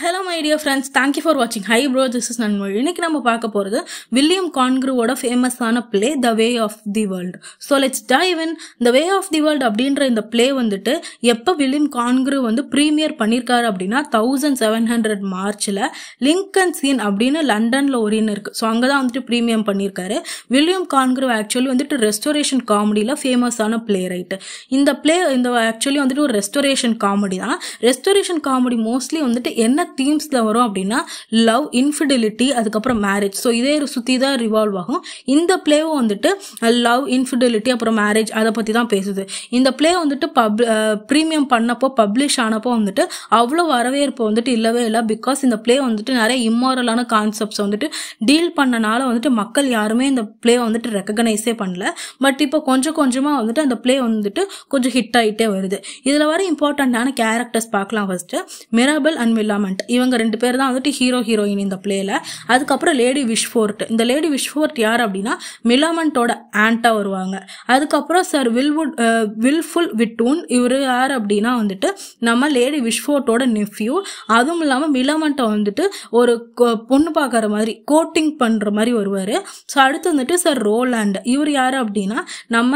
hello my dear friends thank you for வாட்சிங் hi bro this is Nanmozhi இன்னைக்கு நம்ம பார்க்க போகிறது வில்லியம் கான்க்ரூவோட ஃபேமஸான play the way of the world so let's dive in the way of the world அப்படின்ற இந்த பிளே வந்துட்டு எப்போ வில்லியம் கான்க்ரூ வந்து ப்ரீமியர் பண்ணியிருக்காரு அப்படின்னா தௌசண்ட் செவன் ஹண்ட்ரட் மார்ச்சில் லிங்கன் சீன் அப்படின்னு லண்டனில் ஒரின்னு இருக்குது ஸோ அங்கே தான் வந்துட்டு ப்ரீமியம் பண்ணியிருக்காரு வில்லியம் கான்க்ரூ ஆக்சுவலி வந்துட்டு ரெஸ்டோரேஷன் காமெடியில் ஃபேமஸான பிளே ரைட்டு இந்த பிளே இந்த ஆக்சுவலி வந்துட்டு ஒரு ரெஸ்டோரேஷன் காமெடி தான் ரெஸ்டோரேஷன் காமெடி மோஸ்ட்லி வந்துட்டு என்ன தீம்ஸில் வரும் அப்படின்னா லவ் இன்ஃபிடிலிட்டி அதுக்கப்புறம் மேரேஜ் ஸோ இதே சுற்றி தான் ரிவால்வ் ஆகும் இந்த பிளேவும் வந்துட்டு லவ் இன்ஃபிடிலிட்டி அப்புறம் மேரேஜ் அதை பற்றி தான் பேசுது இந்த பிளே வந்துட்டு பப் ப்ரீமியம் பண்ணப்போ பப்ளிஷ் ஆனப்போ வந்துட்டு அவ்வளோ வரவேற்பு வந்துட்டு இல்லவே இல்லை பிகாஸ் இந்த பிளே வந்துட்டு நிறைய இம்மாரலான கான்செப்ட்ஸ் வந்துட்டு டீல் பண்ணனால வந்துட்டு மக்கள் யாருமே இந்த பிளே வந்துட்டு ரெக்கக்னைஸே பண்ணல பட் இப்போ கொஞ்சம் கொஞ்சமாக வந்துட்டு அந்த பிளே வந்துட்டு கொஞ்சம் ஹிட் ஆகிட்டே வருது இதில் வர இம்பார்ட்டண்ட்டான கேரக்டர்ஸ் பார்க்கலாம் ஃபஸ்ட்டு மிராபல் அண்ட் மில்லாமண்ட் ஹண்ட் இவங்க ரெண்டு பேர் தான் வந்துட்டு ஹீரோ ஹீரோயின் இந்த பிளேயில் அதுக்கப்புறம் லேடி விஷ்ஃபோர்ட் இந்த லேடி விஷ்ஃபோர்ட் யார் அப்படின்னா மிலாமண்டோட ஆண்டாக வருவாங்க அதுக்கப்புறம் சார் வில்வுட் வில்ஃபுல் விட்டூன் இவர் யார் அப்படின்னா வந்துட்டு நம்ம லேடி விஷ்ஃபோர்ட்டோட நெஃப்யூ அதுவும் இல்லாமல் மிலாமண்டோ வந்துட்டு ஒரு பொண்ணு பார்க்குற மாதிரி கோட்டிங் பண்ணுற மாதிரி வருவார் ஸோ அடுத்து வந்துட்டு சார் ரோலாண்ட் இவர் யார் அப்படின்னா நம்ம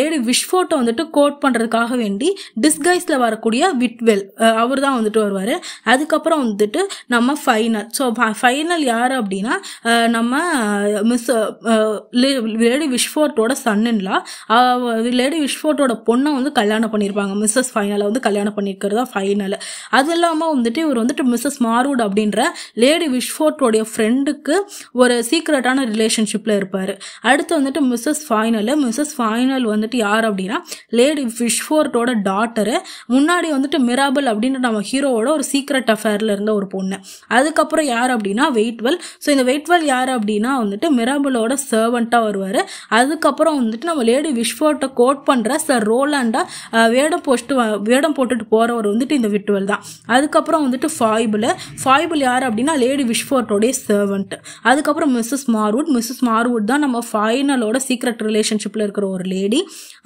லேடி விஷ்ஃபோர்ட்டை வந்துட்டு கோட் பண்ணுறதுக்காக வேண்டி டிஸ்கைஸில் வரக்கூடிய விட்வெல் அவர் தான் வந்துட்டு வருவார் அதுக்கப்புறம் வந்துட்டு நம்ம ஃபைனல் ஸோ ஃபைனல் யார் அப்படின்னா நம்ம மிஸ் லேடி விஷ்ஃபோர்ட்டோட சன்னின்லா லேடி விஷ்ஃபோர்ட்டோட பொண்ணை வந்து கல்யாணம் பண்ணியிருப்பாங்க மிஸ்ஸஸ் ஃபைனலை வந்து கல்யாணம் பண்ணியிருக்கிறது தான் ஃபைனல் அது இல்லாமல் வந்துட்டு இவர் வந்துட்டு மிஸ்ஸஸ் மாரூட் அப்படின்ற லேடி விஷ்ஃபோர்ட்டோடைய ஃப்ரெண்டுக்கு ஒரு சீக்ரெட்டான ரிலேஷன்ஷிப்பில் இருப்பார் அடுத்து வந்துட்டு மிஸ்ஸஸ் ஃபைனல் மிஸ்ஸஸ் ஃபைனல் வந்துட்டு யார் அப்படின்னா லேடி விஷ்ஃபோர்ட்டோட டாட்டரு முன்னாடி வந்துட்டு மிராபல் அப்படின்ற நம்ம ஹீரோவோட ஒரு சீக்ரெட் சீக்ரெட் அஃபேரில் இருந்த ஒரு பொண்ணு அதுக்கப்புறம் யார் அப்படின்னா வெயிட்வெல் ஸோ இந்த வெயிட்வெல் யார் அப்படின்னா வந்துட்டு மிராபலோட சர்வெண்ட்டாக வருவார் அதுக்கப்புறம் வந்துட்டு நம்ம லேடி விஷ்வோட்டை கோட் பண்ணுற சார் ரோலாண்டா வேடம் போஸ்ட்டு வேடம் போட்டுட்டு போகிறவர் வந்துட்டு இந்த விட்டுவல் தான் அதுக்கப்புறம் வந்துட்டு ஃபாய்புல் ஃபாய்புல் யார் அப்படின்னா லேடி விஷ்ஃபோர்ட்டோடைய சர்வெண்ட் அதுக்கப்புறம் மிஸ்ஸஸ் மார்வுட் மிஸ்ஸஸ் மார்வுட் தான் நம்ம ஃபைனலோட சீக்ரெட் ரிலேஷன்ஷிப்பில் இருக்கிற ஒரு லேடி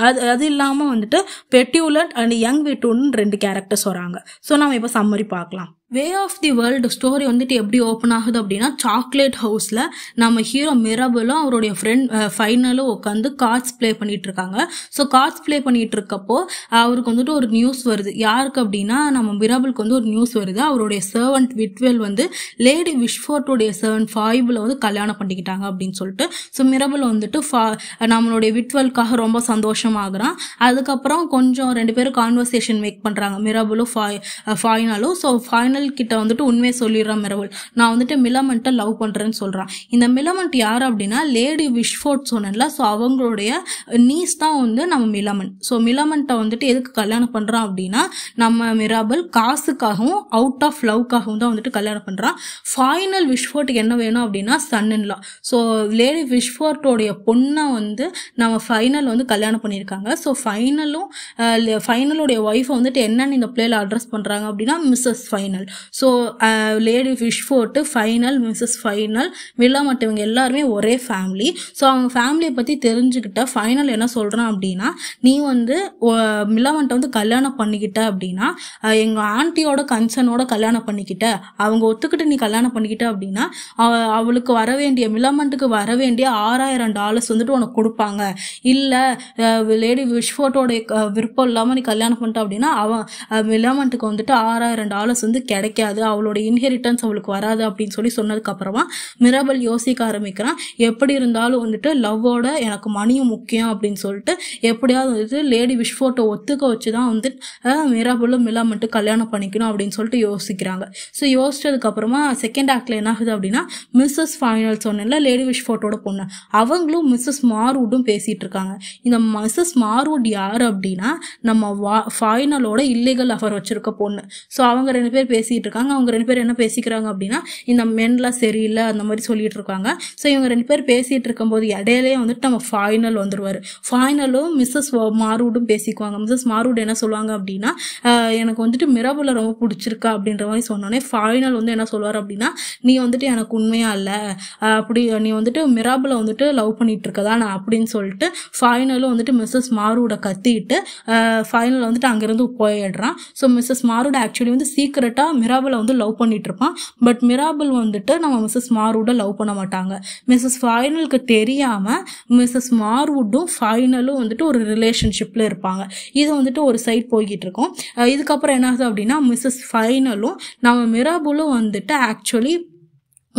அது அது இல்லாமல் வந்துட்டு பெட்டியூலட் அண்ட் யங் விட்டுன்னு ரெண்டு கேரக்டர்ஸ் வராங்க ஸோ நம்ம இப்போ சம்மரி பார்க்கலாம் பார்க்கலாம் way of the world story வந்துட்டு எப்படி ஓப்பன் ஆகுது அப்படின்னா சாக்லேட் ஹவுஸில் நம்ம ஹீரோ மிரபலும் அவருடைய ஃப்ரெண்ட் ஃபைனலும் உட்காந்து கார்ட்ஸ் ப்ளே பண்ணிகிட்டு இருக்காங்க ஸோ கார்ட்ஸ் ப்ளே பண்ணிகிட்டு இருக்கப்போ அவருக்கு வந்துட்டு ஒரு நியூஸ் வருது யாருக்கு அப்படின்னா நம்ம மிரபலுக்கு வந்து ஒரு நியூஸ் வருது அவருடைய சர்வன்ட் விட்வெல் வந்து லேடி விஷ்ஃபோர்ட்டுடைய சர்வன்ட் ஃபைவில் வந்து கல்யாணம் பண்ணிக்கிட்டாங்க அப்படின்னு சொல்லிட்டு ஸோ மிரபல் வந்துட்டு ஃபா நம்மளுடைய விட்வெல்காக ரொம்ப சந்தோஷமாகறான் அதுக்கப்புறம் கொஞ்சம் ரெண்டு பேரும் கான்வர்சேஷன் மேக் பண்ணுறாங்க மிரபலும் ஃபாய் ஃபைனலும் ஸோ ஃபைனல் மின்னல் கிட்ட வந்துட்டு உண்மையை சொல்லிடுறான் மிரவல் நான் வந்துட்டு மிலமண்ட்டை லவ் பண்ணுறேன்னு சொல்கிறான் இந்த மிலமண்ட் யார் அப்படின்னா லேடி விஷ்ஃபோர்ட் சொன்னல ஸோ அவங்களுடைய நீஸ் தான் வந்து நம்ம மிலமன் ஸோ மிலமண்ட்டை வந்துட்டு எதுக்கு கல்யாணம் பண்ணுறான் அப்படின்னா நம்ம மிராபல் காசுக்காகவும் அவுட் ஆஃப் லவ்க்காகவும் தான் வந்துட்டு கல்யாணம் பண்ணுறான் ஃபைனல் விஷ்ஃபோர்ட் என்ன வேணும் அப்படின்னா சன்னின்லா ஸோ லேடி விஷ்ஃபோர்ட்டோடைய பொண்ணை வந்து நம்ம ஃபைனல் வந்து கல்யாணம் பண்ணியிருக்காங்க ஸோ ஃபைனலும் ஃபைனலுடைய ஒய்ஃபை வந்துட்டு என்னென்னு இந்த பிளேயில் அட்ரஸ் பண்ணுறாங்க அப்படின்னா Mrs Fainall so Lady Wishfort Fainall Mrs Fainall வில்லா மற்றும் இவங்க எல்லாருமே ஒரே ஃபேமிலி ஸோ அவங்க ஃபேமிலியை பற்றி தெரிஞ்சுக்கிட்ட ஃபைனல் என்ன சொல்கிறான் அப்படின்னா நீ வந்து மில்லாமன்ட்ட வந்து கல்யாணம் பண்ணிக்கிட்ட அப்படின்னா எங்கள் ஆண்டியோட கன்சனோட கல்யாணம் பண்ணிக்கிட்ட அவங்க ஒத்துக்கிட்டு நீ கல்யாணம் பண்ணிக்கிட்ட அப்படின்னா அவளுக்கு வர வேண்டிய மில்லாமண்ட்டுக்கு வர வேண்டிய ஆறாயிரம் டாலர்ஸ் வந்துட்டு உனக்கு கொடுப்பாங்க இல்லை லேடி விஷ் விஷ்வோட்டோட விருப்பம் இல்லாமல் நீ கல்யாணம் பண்ணிட்ட அப்படின்னா அவன் மில்லாமண்ட்டுக்கு வந்துட்டு ஆறாயிரம் டாலர்ஸ் வந்து கே கிடைக்காது அவளோட இன்ஹெரிட்டன்ஸ் அவளுக்கு வராது அப்படின்னு சொல்லி சொன்னதுக்கப்புறமா மிரபல் யோசிக்க ஆரம்பிக்கிறான் எப்படி இருந்தாலும் வந்துட்டு லவ்வோட எனக்கு மணியும் முக்கியம் அப்படின்னு சொல்லிட்டு எப்படியாவது வந்துட்டு லேடி விஷ்ஃபோட்டோ ஒத்துக்க வச்சு தான் வந்து மிரபலும் மிலா மட்டும் கல்யாணம் பண்ணிக்கணும் அப்படின்னு சொல்லிட்டு யோசிக்கிறாங்க ஸோ அப்புறமா செகண்ட் ஆக்டில் என்ன ஆகுது அப்படின்னா மிஸ்ஸஸ் ஃபைனல் சொன்ன லேடி விஷ் ஃபோட்டோட பொண்ணு அவங்களும் மிஸ்ஸஸ் மார்வுட்டும் பேசிகிட்டு இருக்காங்க இந்த மிஸ்ஸஸ் மார்வுட் யார் அப்படின்னா நம்ம வா ஃபைனலோட இல்லீகல் அஃபர் வச்சுருக்க பொண்ணு ஸோ அவங்க ரெண்டு பேர் பேசி பேசிகிட்டு இருக்காங்க அவங்க ரெண்டு பேர் என்ன பேசிக்கிறாங்க அப்படின்னா இந்த மென்லாம் சரியில்லை அந்த மாதிரி சொல்லிட்டு இருக்காங்க ஸோ இவங்க ரெண்டு பேர் பேசிகிட்டு இருக்கும்போது இடையிலே வந்துட்டு நம்ம ஃபைனல் வந்துடுவார் ஃபைனலும் மிஸ்ஸஸ் மாரூடும் பேசிக்குவாங்க மிஸ்ஸஸ் மாரூடு என்ன சொல்லுவாங்க அப்படின்னா எனக்கு வந்துட்டு மிரபுல ரொம்ப பிடிச்சிருக்கா அப்படின்ற மாதிரி சொன்னோன்னே ஃபைனல் வந்து என்ன சொல்லுவார் அப்படின்னா நீ வந்துட்டு எனக்கு உண்மையாக இல்லை அப்படி நீ வந்துட்டு மிராபில் வந்துட்டு லவ் பண்ணிகிட்டு இருக்கதா நான் அப்படின்னு சொல்லிட்டு ஃபைனலும் வந்துட்டு மிஸ்ஸஸ் மாரூட கத்திட்டு ஃபைனல் வந்துட்டு அங்கேருந்து போயிடுறான் ஸோ மிஸ்ஸஸ் மாரூட ஆக்சுவலி வந்து சீக்கிரட்டாக மிராபலை வந்து லவ் இருப்பான் பட் மிராபல் வந்துட்டு நம்ம மிஸ்ஸஸ் மார்வுட லவ் பண்ண மாட்டாங்க மிஸ்ஸஸ் ஃபைனலுக்கு தெரியாமல் மிஸ்ஸஸ் மார்வுட்டும் ஃபைனலும் வந்துட்டு ஒரு ரிலேஷன்ஷிப்பில் இருப்பாங்க இது வந்துட்டு ஒரு சைட் போய்கிட்டு இருக்கும் இதுக்கப்புறம் என்ன ஆகுது அப்படின்னா மிஸ்ஸஸ் ஃபைனலும் நம்ம மிராபலும் வந்துட்டு ஆக்சுவலி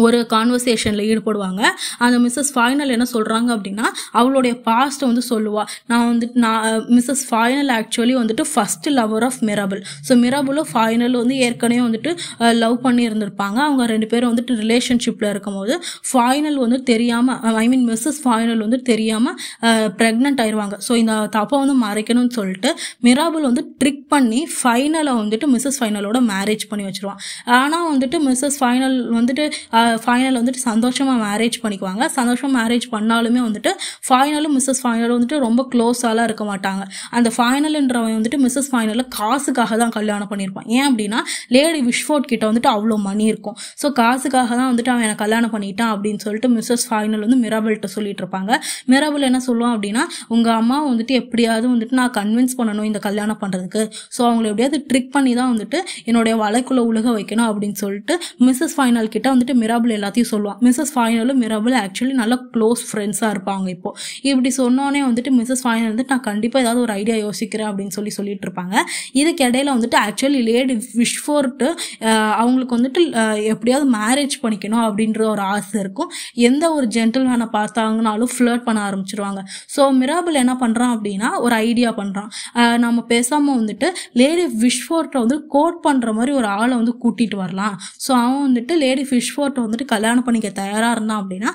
ஒரு கான்வர்சேஷனில் ஈடுபடுவாங்க அந்த மிஸ்ஸஸ் ஃபைனல் என்ன சொல்கிறாங்க அப்படின்னா அவளுடைய பாஸ்ட்டை வந்து சொல்லுவாள் நான் வந்துட்டு நான் மிஸ்ஸஸ் ஃபைனல் ஆக்சுவலி வந்துட்டு first lover of Mirabell so மிரபுளும் ஃபைனல் வந்து ஏற்கனவே வந்துட்டு லவ் பண்ணி இருந்திருப்பாங்க அவங்க ரெண்டு பேரும் வந்துட்டு ரிலேஷன்ஷிப்பில் இருக்கும்போது ஃபைனல் வந்து தெரியாமல் ஐ மீன் மிஸ்ஸஸ் ஃபைனல் வந்து தெரியாமல் ப்ரெக்னென்ட் ஆயிடுவாங்க ஸோ இந்த தப்பை வந்து மறைக்கணும்னு சொல்லிட்டு மிராபிள் வந்து ட்ரிக் பண்ணி ஃபைனலை வந்துட்டு மிஸ்ஸஸ் ஃபைனலோட மேரேஜ் பண்ணி வச்சுருவான் ஆனால் வந்துட்டு மிஸ்ஸஸ் ஃபைனல் வந்துட்டு ஃபைனல் வந்துட்டு சந்தோஷமாக மேரேஜ் பண்ணிக்குவாங்க சந்தோஷமாக மேரேஜ் பண்ணாலுமே வந்துட்டு ஃபைனலும் மிஸ்ஸஸ் ஃபைனலும் வந்துட்டு ரொம்ப க்ளோஸாலாம் இருக்க மாட்டாங்க அந்த ஃபைனலுன்றவன் வந்துட்டு மிஸ்ஸஸ் ஃபைனலில் காசுக்காக தான் கல்யாணம் பண்ணியிருப்பான் ஏன் அப்படின்னா லேடி விஷ்வோட் கிட்ட வந்துட்டு அவ்வளோ மணி இருக்கும் ஸோ காசுக்காக தான் வந்துட்டு அவன் எனக்கு கல்யாணம் பண்ணிட்டான் அப்படின்னு சொல்லிட்டு மிஸ்ஸஸ் ஃபைனல் வந்து மிரபல்கிட்ட சொல்லிட்டு இருப்பாங்க மிராபிள் என்ன சொல்லுவான் அப்படின்னா உங்கள் அம்மா வந்துட்டு எப்படியாவது வந்துட்டு நான் கன்வின்ஸ் பண்ணணும் இந்த கல்யாணம் பண்ணுறதுக்கு ஸோ அவங்கள எப்படியாவது ட்ரிக் பண்ணி தான் வந்துட்டு என்னுடைய வலைக்குள்ளே உலக வைக்கணும் அப்படின்னு சொல்லிட்டு மிஸ்ஸஸ் ஃபைனல் கிட்ட வந்துட்டு மிராபிள் எல்லாத்தையும் சொல்லுவான் மிஸ்ஸஸ் ஃபைனலும் மிராபிள் ஆக்சுவலி நல்லா க்ளோஸ் ஃப்ரெண்ட்ஸாக இருப்பாங்க இப்போ இப்படி சொன்னோன்னே வந்துட்டு மிஸ்ஸஸ் ஃபைனல் வந்துட்டு நான் கண்டிப்பாக ஏதாவது ஒரு ஐடியா யோசிக்கிறேன் அப்படின்னு சொல்லி சொல்லிட்டு இருப்பாங்க இதுக்கு இடையில வந்துட்டு ஆக்சுவலி லேடி விஷ்ஃபோர்ட்டு அவங்களுக்கு வந்துட்டு எப்படியாவது மேரேஜ் பண்ணிக்கணும் அப்படின்ற ஒரு ஆசை இருக்கும் எந்த ஒரு ஜென்டல் ஜென்டில்மேனை பார்த்தாங்கனாலும் ஃப்ளர்ட் பண்ண ஆரம்பிச்சிருவாங்க ஸோ மிராபிள் என்ன பண்ணுறான் அப்படின்னா ஒரு ஐடியா பண்ணுறான் நம்ம பேசாமல் வந்துட்டு லேடி விஷ்ஃபோர்ட்டை வந்து கோட் பண்ணுற மாதிரி ஒரு ஆளை வந்து கூட்டிகிட்டு வரலாம் ஸோ அவன் வந்துட்டு லேடி ஃபிஷ்ஃபோர்ட் பொண்ணுகிட்ட வந்துட்டு கல்யாணம் பண்ணிக்க தயாராக இருந்தான் அப்படின்னா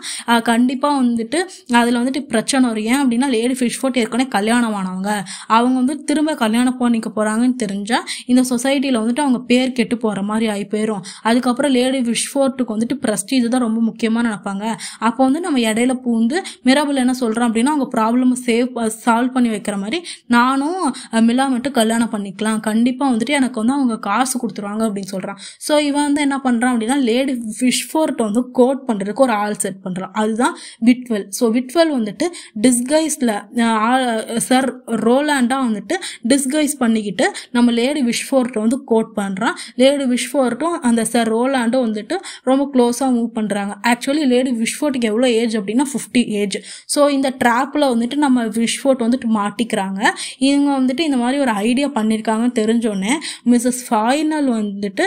கண்டிப்பாக வந்துட்டு அதில் வந்துட்டு பிரச்சனை வரும் ஏன் அப்படின்னா லேடி ஃபிஷ் ஃபோர்ட் ஏற்கனவே கல்யாணம் ஆனவங்க அவங்க வந்து திரும்ப கல்யாணம் பண்ணிக்க போகிறாங்கன்னு தெரிஞ்சால் இந்த சொசைட்டியில் வந்துட்டு அவங்க பேர் கெட்டு போகிற மாதிரி ஆகி போயிடும் அதுக்கப்புறம் லேடி ஃபிஷ் ஃபோர்ட்டுக்கு வந்துட்டு ப்ரஸ்டீஜ் தான் ரொம்ப முக்கியமாக நினைப்பாங்க அப்போ வந்து நம்ம இடையில பூந்து மிரபில் என்ன சொல்கிறோம் அப்படின்னா அவங்க ப்ராப்ளம் சேவ் சால்வ் பண்ணி வைக்கிற மாதிரி நானும் மிலா மட்டும் கல்யாணம் பண்ணிக்கலாம் கண்டிப்பாக வந்துட்டு எனக்கு வந்து அவங்க காசு கொடுத்துருவாங்க அப்படின்னு சொல்கிறான் ஸோ இவன் வந்து என்ன பண்ணுறான் அப்படின்னா லேடி ஃபிஷ் எஃபர்ட்டை வந்து கோட் பண்ணுறதுக்கு ஒரு ஆள் செட் பண்ணுறோம் அதுதான் விட்வெல் ஸோ விட்வெல் வந்துட்டு டிஸ்கைஸில் சர் ரோலாண்டாக வந்துட்டு டிஸ்கைஸ் பண்ணிக்கிட்டு நம்ம லேடி விஷ்ஃபோர்ட்டை வந்து கோட் பண்ணுறான் லேடி விஷ்ஃபோர்ட்டும் அந்த சர் ரோலாண்டும் வந்துட்டு ரொம்ப க்ளோஸாக மூவ் பண்ணுறாங்க ஆக்சுவலி லேடி விஷ்ஃபோர்ட்டுக்கு எவ்வளோ ஏஜ் அப்படின்னா ஃபிஃப்டி ஏஜ் ஸோ இந்த ட்ராப்பில் வந்துட்டு நம்ம விஷ்ஃபோர்ட் வந்துட்டு மாட்டிக்கிறாங்க இவங்க வந்துட்டு இந்த மாதிரி ஒரு ஐடியா பண்ணியிருக்காங்கன்னு தெரிஞ்சோடனே மிஸ்ஸஸ் ஃபாயினல் வந்துட்டு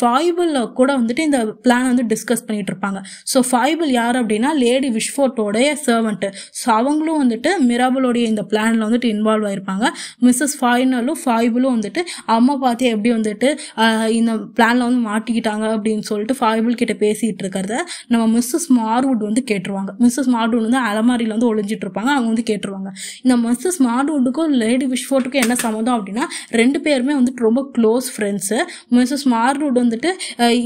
ஃபாய்பிளில் கூட வந்துட்டு இந்த பிளான் வந்து டிஸ்கஸ் பண்ணிட்டு இருப்பாங்க ஸோ ஃபைபிள் யார் அப்படின்னா லேடி விஷ்ஃபோர்ட்டோடைய சர்வெண்ட்டு ஸோ அவங்களும் வந்துட்டு மிராபலோடைய இந்த பிளானில் வந்துட்டு இன்வால்வ் ஆயிருப்பாங்க மிஸ்ஸஸ் ஃபைனலும் ஃபைபிளும் வந்துட்டு அம்மா பார்த்து எப்படி வந்துட்டு இந்த பிளானில் வந்து மாட்டிக்கிட்டாங்க அப்படின்னு சொல்லிட்டு ஃபைபிள் கிட்ட பேசிகிட்டு இருக்கிறத நம்ம மிஸ்ஸஸ் மார்வுட் வந்து கேட்டுருவாங்க மிஸ்ஸஸ் மார்வுட் வந்து அலமாரியில் வந்து ஒளிஞ்சிட்டு இருப்பாங்க அவங்க வந்து கேட்டுருவாங்க இந்த மிஸ்ஸஸ் மார்வுட்டுக்கும் லேடி விஷ்ஃபோர்ட்டுக்கும் என்ன சம்மந்தம் அப்படின்னா ரெண்டு பேருமே வந்துட்டு ரொம்ப க்ளோஸ் ஃப்ரெண்ட்ஸு மிஸ்ஸஸ் மார்வுட் வந்துட்டு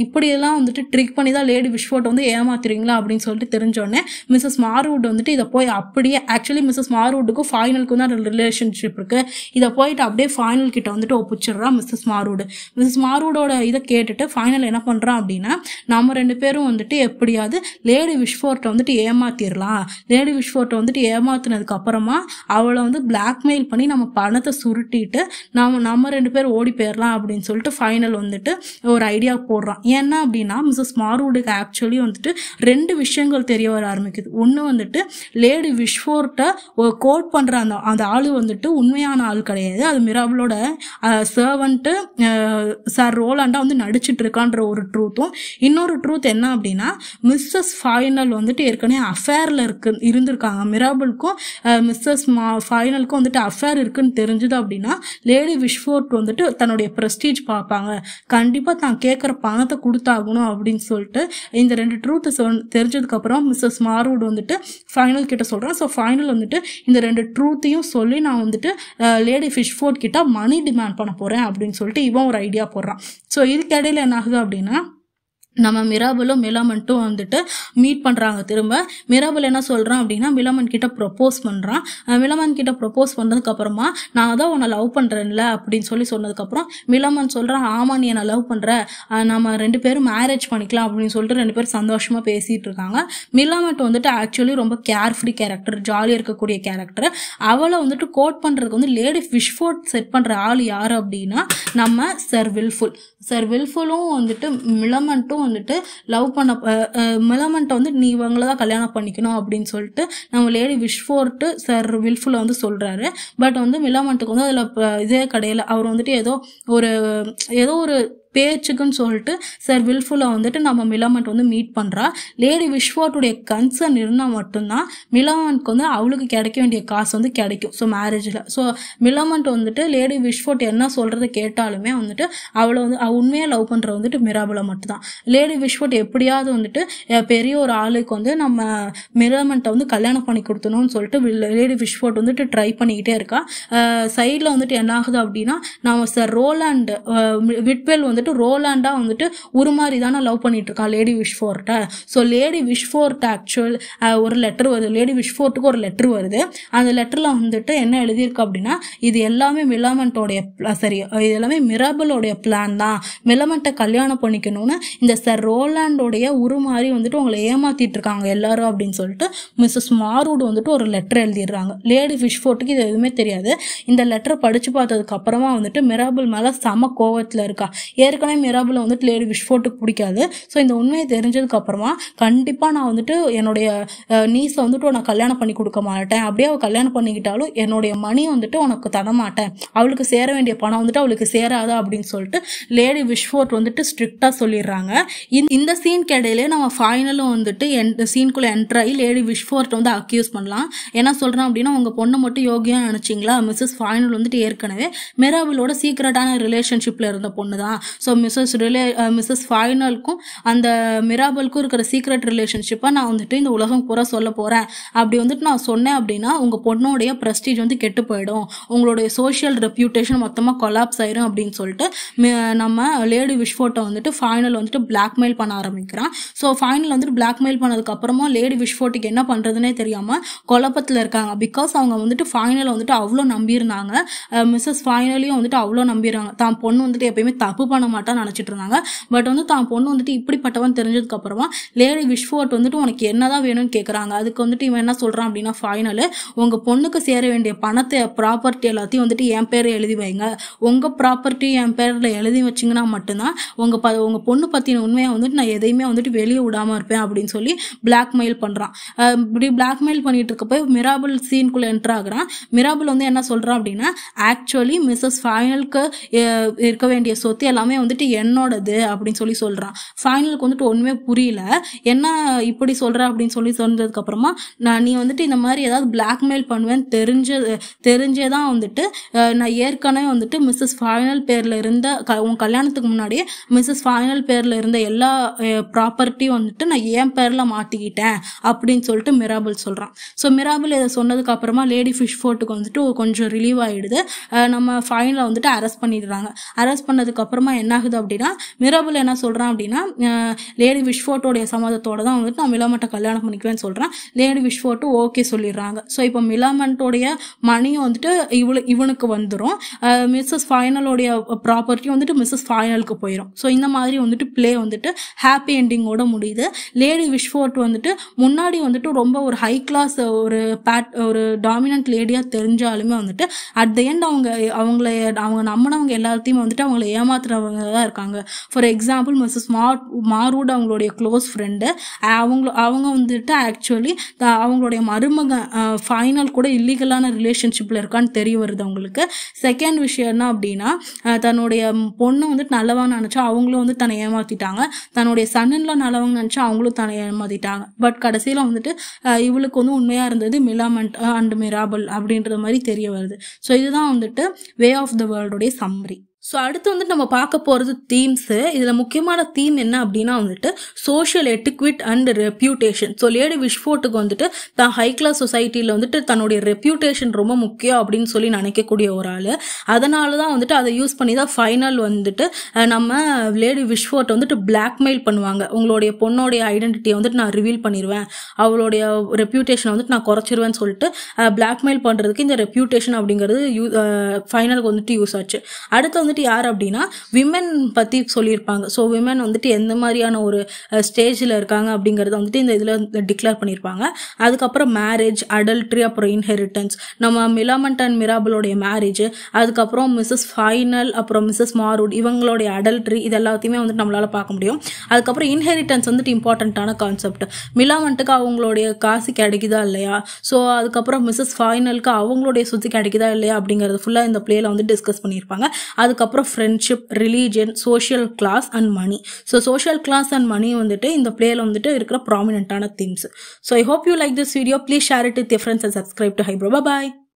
இப்படியெல்லாம் வந்துட்டு ட்ரிக் பண்ணி பண்ணி தான் லேடி விஷ்வோட்டை வந்து ஏமாத்துறீங்களா அப்படின்னு சொல்லிட்டு தெரிஞ்சோடனே மிஸ்ஸஸ் மார்வுட் வந்துட்டு இதை போய் அப்படியே ஆக்சுவலி மிஸ்ஸஸ் மார்வுட்டுக்கும் ஃபைனலுக்கும் தான் ரிலேஷன்ஷிப் இருக்குது இதை போயிட்டு அப்படியே ஃபைனல் கிட்ட வந்துட்டு ஒப்பிச்சிடுறா மிஸ்ஸஸ் மார்வுடு மிஸ்ஸஸ் மார்வுடோட இதை கேட்டுட்டு ஃபைனல் என்ன பண்ணுறான் அப்படின்னா நம்ம ரெண்டு பேரும் வந்துட்டு எப்படியாவது லேடி விஷ்ஃபோர்ட்டை வந்துட்டு ஏமாத்திடலாம் லேடி விஷ்ஃபோர்ட்டை வந்துட்டு ஏமாத்தினதுக்கு அப்புறமா அவளை வந்து பிளாக்மெயில் பண்ணி நம்ம பணத்தை சுருட்டிட்டு நம்ம நம்ம ரெண்டு பேர் ஓடி போயிடலாம் அப்படின்னு சொல்லிட்டு ஃபைனல் வந்துட்டு ஒரு ஐடியா போடுறான் ஏன்னா அப்படின்னா மிஸ்ஸஸ் மார்வ் நாடோடுக்கு ஆக்சுவலி வந்துட்டு ரெண்டு விஷயங்கள் தெரிய வர ஆரம்பிக்குது ஒன்று வந்துட்டு லேடி விஷ்வோர்ட்டை கோட் பண்ணுற அந்த அந்த ஆள் வந்துட்டு உண்மையான ஆள் கிடையாது அது மிராபிளோட சர்வன்ட்டு சார் ரோலாண்டா வந்து நடிச்சிட்டு இருக்கான்ற ஒரு ட்ரூத்தும் இன்னொரு ட்ரூத் என்ன அப்படின்னா மிஸ்ஸஸ் ஃபைனல் வந்துட்டு ஏற்கனவே அஃபேரில் இருக்கு இருந்திருக்காங்க மிராபிளுக்கும் மிஸ்ஸஸ் மா ஃபைனலுக்கும் வந்துட்டு அஃபேர் இருக்குன்னு தெரிஞ்சுது அப்படின்னா லேடி விஷ்வோர்ட் வந்துட்டு தன்னுடைய ப்ரெஸ்டீஜ் பார்ப்பாங்க கண்டிப்பாக தான் கேட்குற பணத்தை கொடுத்தாகணும் அப்படின்னு சொல்லி சொல்லிட்டு இந்த ரெண்டு ட்ரூத்து தெரிஞ்சதுக்கப்புறம் மிஸ்ஸஸ் மார்வுட் வந்துட்டு ஃபைனல் கிட்ட சொல்கிறேன் ஸோ ஃபைனல் வந்துட்டு இந்த ரெண்டு ட்ரூத்தையும் சொல்லி நான் வந்துட்டு லேடி ஃபிஷ் ஃபோர்ட் கிட்ட மணி டிமாண்ட் பண்ண போகிறேன் அப்படின்னு சொல்லிட்டு இவன் ஒரு ஐடியா போடுறான் ஸோ இதுக்கு இடையில என்ன ஆகுது அப்படின்னா நம்ம மிராபலும் மிலமன்ட்டும் வந்துட்டு மீட் பண்ணுறாங்க திரும்ப மிராபல் என்ன சொல்கிறான் அப்படின்னா மிலமன் கிட்ட ப்ரப்போஸ் பண்ணுறான் மிலமன் கிட்ட ப்ரப்போஸ் பண்ணதுக்கப்புறமா நான் தான் உன்னை லவ் பண்ணுறேன்ல அப்படின்னு சொல்லி சொன்னதுக்கப்புறம் மிலமன் சொல்கிறான் ஆமாம் நீ என்னை லவ் பண்ணுற நம்ம ரெண்டு பேரும் மேரேஜ் பண்ணிக்கலாம் அப்படின்னு சொல்லிட்டு ரெண்டு பேரும் சந்தோஷமாக பேசிகிட்டு இருக்காங்க மிலமட் வந்துட்டு ஆக்சுவலி ரொம்ப கேர்ஃப்ரீ கேரக்டர் ஜாலியாக இருக்கக்கூடிய கேரக்டர் அவளை வந்துட்டு கோட் பண்ணுறதுக்கு வந்து லேடி ஃபிஷ் ஃபோர்ட் செட் பண்ணுற ஆள் யார் அப்படின்னா நம்ம சர் வில்ஃபுல் சர் வில்ஃபுல்லும் வந்துட்டு மிலமன்ட்டும் வந்துட்டு லவ் பண்ண மிலமெண்ட்டை வந்து நீ இவங்கள தான் கல்யாணம் பண்ணிக்கணும் அப்படின்னு சொல்லிட்டு நம்ம லேடி விஷ் ஃபோர்ட்டு சார் வில்ஃபுல்லாக வந்து சொல்கிறாரு பட் வந்து மிலமெண்ட்டுக்கு வந்து அதில் இதே கிடையாது அவர் வந்துட்டு ஏதோ ஒரு ஏதோ ஒரு பேச்சுக்குன்னு சொல்லிட்டு சார் வில்ஃபுல்லாக வந்துட்டு நம்ம மிலாமண்ட் வந்து மீட் பண்ணுறா லேடி விஸ்வாட்டுடைய கன்சர்ன் இருந்தால் மட்டும்தான் மிலாமண்ட்க்கு வந்து அவளுக்கு கிடைக்க வேண்டிய காசு வந்து கிடைக்கும் ஸோ மேரேஜில் ஸோ மிலாமண்ட் வந்துட்டு லேடி விஸ்வாட் என்ன சொல்கிறது கேட்டாலுமே வந்துட்டு அவளை வந்து அவள் உண்மையாக லவ் பண்ணுற வந்துட்டு மிராபலை மட்டும்தான் லேடி விஸ்வாட் எப்படியாவது வந்துட்டு பெரிய ஒரு ஆளுக்கு வந்து நம்ம மிராமண்ட்டை வந்து கல்யாணம் பண்ணி கொடுத்தணும்னு சொல்லிட்டு லேடி விஸ்வாட் வந்துட்டு ட்ரை பண்ணிக்கிட்டே இருக்கா சைடில் வந்துட்டு என்ன ஆகுது அப்படின்னா நம்ம சார் ரோலாண்ட் விட்வெல் வந்து வந்துட்டு ரோலாண்டா வந்துட்டு ஒரு மாதிரி தானே லவ் பண்ணிட்டு இருக்கா லேடி விஷ்ஃபோர்ட்டை ஸோ லேடி விஷ்ஃபோர்ட் ஆக்சுவல் ஒரு லெட்டர் வருது லேடி விஷ்ஃபோர்ட்டுக்கு ஒரு லெட்டர் வருது அந்த லெட்டரில் வந்துட்டு என்ன எழுதியிருக்கு அப்படின்னா இது எல்லாமே மிலமண்ட்டோடைய சரி இது எல்லாமே மிராபலோடைய பிளான் தான் மிலமெண்ட்டை கல்யாணம் பண்ணிக்கணும்னு இந்த சார் ரோலாண்டோடைய உருமாறி வந்துட்டு உங்களை ஏமாத்திட்டு இருக்காங்க எல்லாரும் அப்படின்னு சொல்லிட்டு மிஸ்ஸஸ் மாரூடு வந்துட்டு ஒரு லெட்டர் எழுதிடுறாங்க லேடி ஃபிஷ்ஃபோர்ட்டுக்கு இது எதுவுமே தெரியாது இந்த லெட்டரை படித்து பார்த்ததுக்கு அப்புறமா வந்துட்டு மிராபல் மேலே சம கோவத்தில் இருக்கா ஏ ஏற்கனவே மிராபில் வந்துட்டு லேடி விஷ்ஃபோர்ட்டுக்கு பிடிக்காது ஸோ இந்த உண்மையை தெரிஞ்சதுக்கப்புறமா கண்டிப்பாக நான் வந்துட்டு என்னுடைய நீஸை வந்துட்டு உனக்கு கல்யாணம் பண்ணி கொடுக்க மாட்டேன் அப்படியே அவள் கல்யாணம் பண்ணிக்கிட்டாலும் என்னுடைய மணி வந்துட்டு உனக்கு தரமாட்டேன் அவளுக்கு சேர வேண்டிய பணம் வந்துட்டு அவளுக்கு சேராதா அப்படின்னு சொல்லிட்டு லேடி ஃபோர்ட் வந்துட்டு ஸ்ட்ரிக்டாக சொல்லிடுறாங்க இந்த சீனுக்கு இடையிலே நம்ம ஃபைனலும் வந்துட்டு என் சீனுக்குள்ளே என்ட்ராகி ஆகி லேடி விஷ்ஃபோர்ட் வந்து அக்யூஸ் பண்ணலாம் என்ன சொல்கிறேன் அப்படின்னா உங்கள் பொண்ணை மட்டும் யோகியாக நினச்சிங்களா மிஸ்ஸஸ் ஃபைனல் வந்துட்டு ஏற்கனவே மெராபிலோட சீக்ரெட்டான ரிலேஷன்ஷிப்பில் இருந்த பொண்ணு தான் ஸோ மிஸ்ஸஸ் ரிலே மிஸ்ஸஸ் ஃபைனலுக்கும் அந்த மிராபலுக்கும் இருக்கிற சீக்ரெட் ரிலேஷன்ஷிப்பை நான் வந்துட்டு இந்த உலகம் பூரா சொல்ல போகிறேன் அப்படி வந்துட்டு நான் சொன்னேன் அப்படின்னா உங்கள் பொண்ணோடைய ப்ரெஸ்டீஜ் வந்து கெட்டு போயிடும் உங்களுடைய சோஷியல் ரெப்யூட்டேஷன் மொத்தமாக கொலாப்ஸ் ஆயிரும் அப்படின்னு சொல்லிட்டு நம்ம லேடி விஷ்ஃபோட்டை வந்துட்டு ஃபைனல் வந்துட்டு பிளாக்மெயில் பண்ண ஆரம்பிக்கிறான் ஸோ ஃபைனல் வந்துட்டு பிளாக்மெயில் பண்ணதுக்கப்புறமா லேடி ஃபோட்டோக்கு என்ன பண்ணுறதுனே தெரியாமல் குழப்பத்தில் இருக்காங்க பிகாஸ் அவங்க வந்துட்டு ஃபைனலை வந்துட்டு அவ்வளோ நம்பியிருந்தாங்க மிஸ்ஸஸ் ஃபைனலையும் வந்துட்டு அவ்வளோ நம்பிடுறாங்க தான் பொண்ணு வந்துட்டு எப்பயுமே தப்பு பண்ண மாட்டான்னு நினச்சிட்டு இருந்தாங்க பட் வந்து தான் பொண்ணு வந்துட்டு இப்படிப்பட்டவன் தெரிஞ்சதுக்கப்புறமா லேடி விஷ்வோட் வந்துட்டு உனக்கு என்னதான் வேணும்னு கேட்குறாங்க அதுக்கு வந்துட்டு இவன் என்ன சொல்கிறான் அப்படின்னா ஃபைனலு உங்கள் பொண்ணுக்கு சேர வேண்டிய பணத்தை ப்ராப்பர்ட்டி எல்லாத்தையும் வந்துட்டு என் பேர் எழுதி வைங்க உங்கள் ப்ராப்பர்ட்டி என் பேரில் எழுதி வச்சிங்கன்னா மட்டும்தான் உங்கள் ப உங்கள் பொண்ணு பற்றின உண்மையாக வந்துட்டு நான் எதையுமே வந்துட்டு வெளியே விடாமல் இருப்பேன் அப்படின்னு சொல்லி பிளாக்மெயில் பண்ணுறான் இப்படி பிளாக்மெயில் பண்ணிட்டு இருக்கப்போ மிராபிள் சீனுக்குள்ளே என்டர் ஆகுறான் மிராபிள் வந்து என்ன சொல்கிறான் அப்படின்னா ஆக்சுவலி மிஸ்ஸஸ் ஃபைனலுக்கு இருக்க வேண்டிய சொத்து எல்லாமே வந்துட்டு என்னோடது அப்படின்னு சொல்லி சொல்கிறான் ஃபைனலுக்கு வந்துட்டு ஒன்றுமே புரியல என்ன இப்படி சொல்கிற அப்படின்னு சொல்லி சொன்னதுக்கப்புறமா நான் நீ வந்துட்டு இந்த மாதிரி ஏதாவது பிளாக்மெயில் பண்ணுவேன் தெரிஞ்ச தெரிஞ்சே தான் வந்துட்டு நான் ஏற்கனவே வந்துட்டு மிஸ்ஸஸ் ஃபைனல் பேரில் இருந்த க உன் கல்யாணத்துக்கு முன்னாடியே மிஸ்ஸஸ் ஃபைனல் பேரில் இருந்த எல்லா ப்ராப்பர்ட்டியும் வந்துட்டு நான் என் பேரில் மாட்டிக்கிட்டேன் அப்படின்னு சொல்லிட்டு மிராபல் சொல்கிறான் ஸோ மிராபல் இதை சொன்னதுக்கப்புறமா லேடி ஃபிஷ் ஃபோர்ட்டுக்கு வந்துட்டு கொஞ்சம் ரிலீவ் ஆகிடுது நம்ம ஃபைனலை வந்துட்டு அரெஸ்ட் பண்ணிடுறாங்க அரெஸ்ட் பண்ணதுக்கப்புறமா என்ன என்னாகுது அப்படின்னா மிரபுல் என்ன சொல்கிறான் அப்படின்னா லேடி விஷ்ஃபோட்டோடைய சம்மதத்தோடு தான் வந்துட்டு நான் மிலாமட்டை கல்யாணம் பண்ணிக்குவேன்னு சொல்கிறான் லேடி விஷ்ஃபோட்டு ஓகே சொல்லிடுறாங்க ஸோ இப்போ மிலாமண்ட்டோடைய மணியும் வந்துட்டு இவளு இவனுக்கு வந்துடும் மிஸ்ஸஸ் ஃபைனலோடைய ப்ராப்பர்ட்டியும் வந்துட்டு மிஸ்ஸஸ் ஃபைனலுக்கு போயிடும் ஸோ இந்த மாதிரி வந்துட்டு ப்ளே வந்துட்டு ஹாப்பி என்டிங்கோட முடியுது லேடி விஷ்ஃபோர்ட் வந்துட்டு முன்னாடி வந்துட்டு ரொம்ப ஒரு ஹை கிளாஸ் ஒரு பேட் ஒரு டாமினன்ட் லேடியாக தெரிஞ்சாலுமே வந்துட்டு அட் த எண்ட் அவங்க அவங்கள அவங்க நம்மனவங்க எல்லாத்தையுமே வந்துட்டு அவங்கள ஏமாத்துறவங்க தான் இருக்காங்க ஃபார் எக்ஸாம்பிள் மிஸ் மார் மாரோட அவங்களுடைய க்ளோஸ் ஃப்ரெண்டு அவங்க அவங்க வந்துட்டு ஆக்சுவலி அவங்களுடைய மருமக ஃபைனல் கூட இல்லீகலான ரிலேஷன்ஷிப்பில் இருக்கான்னு தெரிய வருது அவங்களுக்கு செகண்ட் விஷயம் என்ன அப்படின்னா தன்னுடைய பொண்ணு வந்துட்டு நல்லவான்னு நினச்சா அவங்களும் வந்து தன்னை ஏமாற்றிட்டாங்க தன்னுடைய சன்னன்லாம் நல்லவங்க நினச்சா அவங்களும் தன்னை ஏமாற்றிட்டாங்க பட் கடைசியில் வந்துட்டு இவளுக்கு வந்து உண்மையாக இருந்தது மிலாமெண்ட் அண்ட் மிராபல் அப்படின்றது மாதிரி தெரிய வருது ஸோ இதுதான் வந்துட்டு வே ஆஃப் த வேர்ல்டுடைய சம்மரி ஸோ அடுத்து வந்துட்டு நம்ம பார்க்க போகிறது தீம்ஸு இதில் முக்கியமான தீம் என்ன அப்படின்னா வந்துட்டு social etiquette and reputation so Lady விஷ்ஃபோர்ட்டுக்கு வந்துட்டு தான் ஹை கிளாஸ் சொசைட்டியில் வந்துட்டு தன்னுடைய ரெப்யூட்டேஷன் ரொம்ப முக்கியம் அப்படின்னு சொல்லி நினைக்கக்கூடிய ஒரு ஆள் அதனால தான் வந்துட்டு அதை யூஸ் பண்ணி தான் ஃபைனல் வந்துட்டு நம்ம லேடி விஷ்ஃபோர்ட்டை வந்துட்டு பிளாக்மெயில் பண்ணுவாங்க உங்களுடைய பொண்ணோடைய ஐடென்டிட்டியை வந்துட்டு நான் ரிவீல் பண்ணிடுவேன் அவளுடைய ரெப்யூட்டேஷனை வந்துட்டு நான் குறைச்சிருவேன்னு சொல்லிட்டு பிளாக்மெயில் பண்ணுறதுக்கு இந்த ரெப்யூட்டேஷன் அப்படிங்கிறது யூ ஃபைனலுக்கு வந்துட்டு யூஸ் ஆச்சு அடுத்து வந்துட்டு யார் அப்படின்னா விமன் பற்றி சொல்லியிருப்பாங்க ஸோ விமன் வந்துட்டு எந்த மாதிரியான ஒரு ஸ்டேஜில் இருக்காங்க அப்படிங்கிறத வந்துட்டு இந்த இதில் டிக்ளேர் பண்ணியிருப்பாங்க அதுக்கப்புறம் மேரேஜ் அடல்ட்ரி அப்புறம் இன்ஹெரிட்டன்ஸ் நம்ம மிலாமண்ட் அண்ட் மிராபலோடைய மேரேஜ் அதுக்கப்புறம் மிஸ்ஸஸ் ஃபைனல் அப்புறம் மிஸ்ஸஸ் மாரூட் இவங்களுடைய அடல்ட்ரி இது எல்லாத்தையுமே வந்துட்டு நம்மளால் பார்க்க முடியும் அதுக்கப்புறம் இன்ஹெரிட்டன்ஸ் வந்துட்டு இம்பார்ட்டண்ட்டான கான்செப்ட் மிலாமண்ட்டுக்கு அவங்களுடைய காசு கிடைக்குதா இல்லையா ஸோ அதுக்கப்புறம் மிஸ்ஸஸ் ஃபைனலுக்கு அவங்களுடைய சுற்றி கிடைக்குதா இல்லையா அப்படிங்கிறது ஃபுல்லாக இந்த பிளேயில் வந்து டிஸ்கஸ் பண்ணியிருப்பாங்க அதுக்கு அதுக்கப்புறம் friendship religion social class and money so social class and money வந்துட்டு இந்த பிளேயில் வந்துட்டு இருக்கிற ப்ராமினென்ட்டான themes so I hope you like this video please share it with friends and subscribe to ஹைப்ரோ பாய்